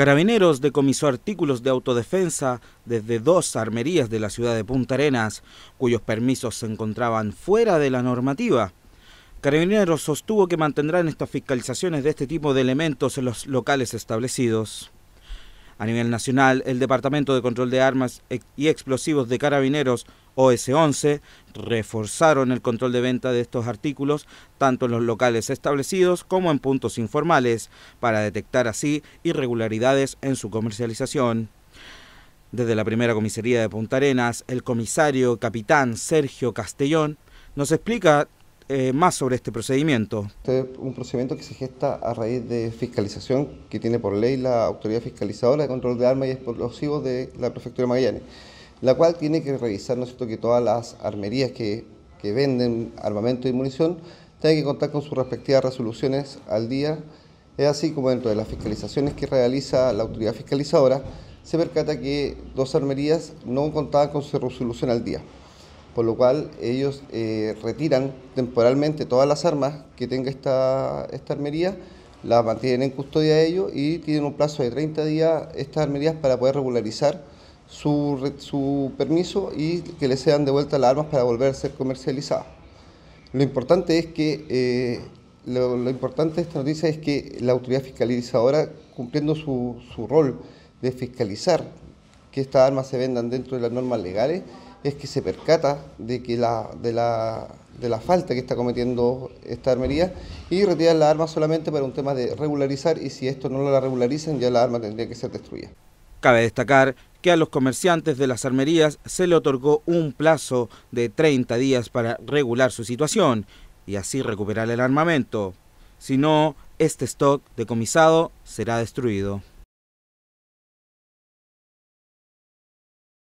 Carabineros decomisó artículos de autodefensa desde dos armerías de la ciudad de Punta Arenas, cuyos permisos se encontraban fuera de la normativa. Carabineros sostuvo que mantendrán estas fiscalizaciones de este tipo de elementos en los locales establecidos. A nivel nacional, el Departamento de Control de Armas y Explosivos de Carabineros OS11 reforzaron el control de venta de estos artículos tanto en los locales establecidos como en puntos informales para detectar así irregularidades en su comercialización. Desde la primera comisaría de Punta Arenas, el comisario capitán Sergio Castellón nos explica eh, más sobre este procedimiento. Este es un procedimiento que se gesta a raíz de fiscalización que tiene por ley la Autoridad Fiscalizadora de Control de Armas y Explosivos de la Prefectura de Magallanes la cual tiene que revisar ¿no es cierto? que todas las armerías que, venden armamento y munición tengan que contar con sus respectivas resoluciones al día. Es así como dentro de las fiscalizaciones que realiza la autoridad fiscalizadora, se percata que dos armerías no contaban con su resolución al día, por lo cual ellos eh, retiran temporalmente todas las armas que tenga esta, esta armería, las mantienen en custodia de ellos y tienen un plazo de 30 días estas armerías para poder regularizar su, su permiso y que le sean devueltas las armas para volver a ser comercializadas. Lo importante es que eh, lo, importante de esta noticia es que la autoridad fiscalizadora, cumpliendo su, rol de fiscalizar que estas armas se vendan dentro de las normas legales, es que se percata de, que la, de, la, falta que está cometiendo esta armería y retirar las armas solamente para un tema de regularizar y si esto no la regularizan ya la arma tendría que ser destruida. Cabe destacar que a los comerciantes de las armerías se le otorgó un plazo de 30 días para regular su situación y así recuperar el armamento. Si no, este stock decomisado será destruido.